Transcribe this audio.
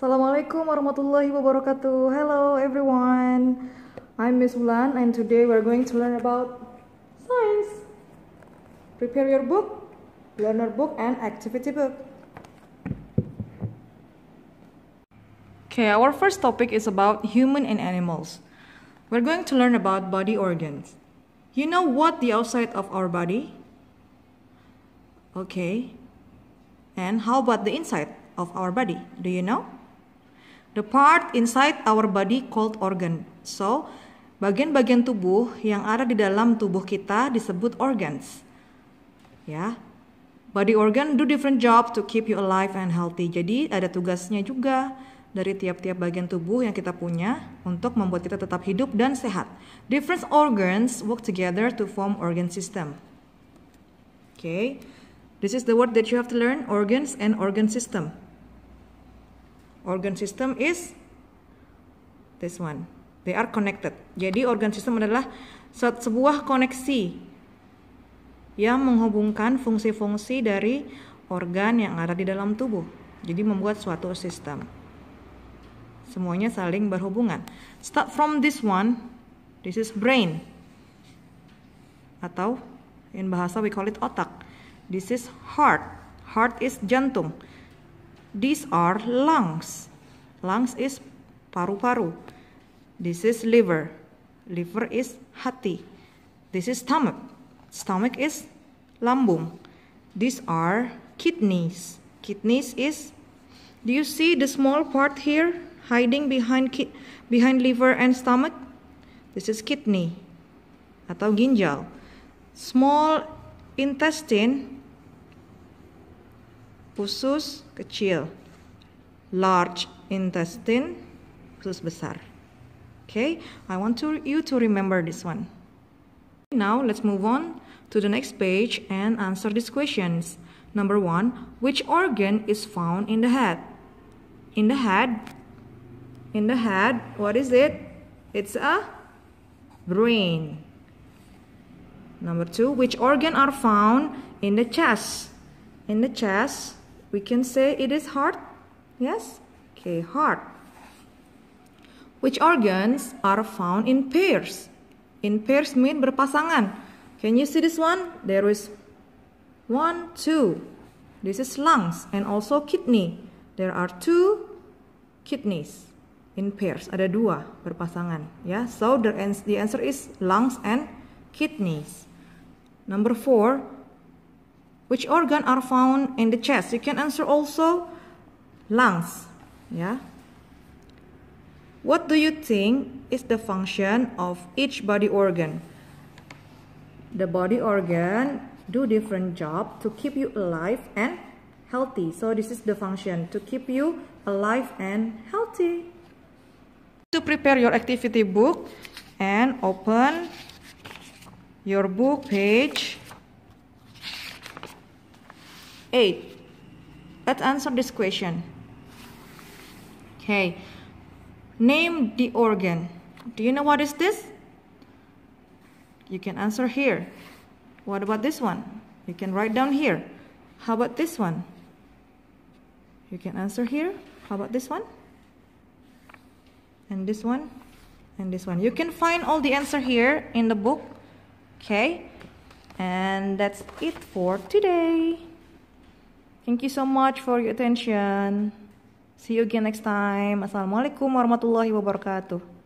Assalamualaikum warahmatullahi wabarakatuh. Hello everyone. I'm Miss Wulan and today we're going to learn about science. Prepare your book, learner book and activity book. Okay, our first topic is about human and animals. We're going to learn about body organs. You know what the outside of our body? Okay. And how about the inside of our body? Do you know? The part inside our body called organ. So, bagian-bagian tubuh yang ada di dalam tubuh kita disebut organs. Ya. Body organ do different job to keep you alive and healthy. Jadi ada tugasnya juga dari tiap-tiap bagian tubuh yang kita punya untuk membuat kita tetap hidup dan sehat. Different organs work together to form organ system. Okay. This is the word that you have to learn, organs and organ system organ system is this one. They are connected. Jadi organ system adalah sebuah koneksi yang menghubungkan fungsi-fungsi dari organ yang ada di dalam tubuh. Jadi membuat suatu sistem. Semuanya saling berhubungan. Start from this one. This is brain. Atau in bahasa we call it otak. This is heart. Heart is jantung. These are lungs. Lungs is paru-paru. This is liver. Liver is hati. This is stomach. Stomach is lambung. These are kidneys. Kidneys is do you see the small part here hiding behind behind liver and stomach? This is kidney atau ginjal. Small intestine usus kecil, large intestine, usus besar. Okay, I want to, you to remember this one. Now let's move on to the next page and answer these questions. Number one, which organ is found in the head? In the head, in the head, what is it? It's a brain. Number two, which organ are found in the chest? In the chest, we can say it is heart. Yes? Okay, heart. Which organs are found in pairs? In pairs mean berpasangan. Can you see this one? There is one, two. This is lungs and also kidney. There are two kidneys in pairs. Ada dua berpasangan. yeah? so the, the answer is lungs and kidneys. Number four, which organ are found in the chest? You can answer also lungs. Yeah. What do you think is the function of each body organ? The body organ do different job to keep you alive and healthy. So this is the function to keep you alive and healthy. To prepare your activity book and open your book page 8. Let's answer this question. Okay. Name the organ. Do you know what is this? You can answer here. What about this one? You can write down here. How about this one? You can answer here. How about this one? And this one? And this one. You can find all the answer here in the book. Okay. And that's it for today. Thank you so much for your attention. See you again next time. Assalamualaikum warahmatullahi wabarakatuh.